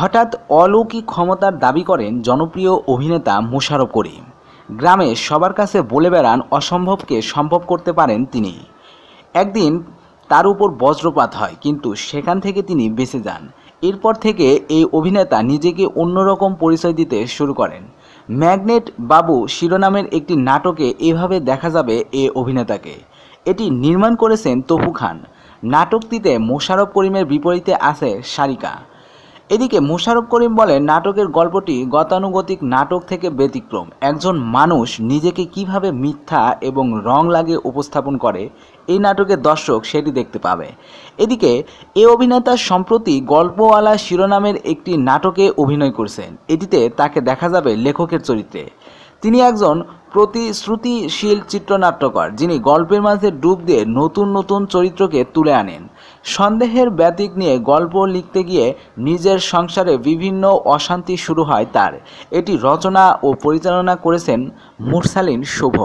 হঠাৎ অলৌকিক ক্ষমতার দাবি করেন জনপ্রিয় অভিনেতা মোশারফ করিম গ্রামে সবার কাছে বলে বেড়ান অসম্ভবকে সম্ভব করতে পারেন তিনি একদিন তার উপর বজ্রপাত হয় কিন্তু সেখান থেকে তিনি বেঁচে যান এরপর থেকে এই অভিনেতা নিজেকে অন্যরকম পরিচয় দিতে শুরু করেন ম্যাগনেট বাবু শিরোনামের একটি নাটকে এভাবে দেখা যাবে এ অভিনেতাকে এটি নির্মাণ করেছেন তপু খান নাটকটিতে মোশারফ করিমের বিপরীতে আছে সারিকা এদিকে মুশারফ করিম বলেন নাটকের গল্পটি গতানুগতিক নাটক থেকে ব্যতিক্রম একজন মানুষ নিজেকে কিভাবে মিথ্যা এবং রং লাগে উপস্থাপন করে এই নাটকের দর্শক সেটি দেখতে পাবে এদিকে এ অভিনেতা সম্প্রতি গল্পওয়ালা শিরোনামের একটি নাটকে অভিনয় করছেন এটিতে তাকে দেখা যাবে লেখকের চরিত্রে তিনি একজন প্রতিশ্রুতিশীল চিত্রনাট্যকর যিনি গল্পের মাঝে ডুব দিয়ে নতুন নতুন চরিত্রকে তুলে আনেন সন্দেহের ব্যতিক নিয়ে গল্প লিখতে গিয়ে নিজের সংসারে বিভিন্ন অশান্তি শুরু হয় তার এটি রচনা ও পরিচালনা করেছেন মুরসালিন শুভ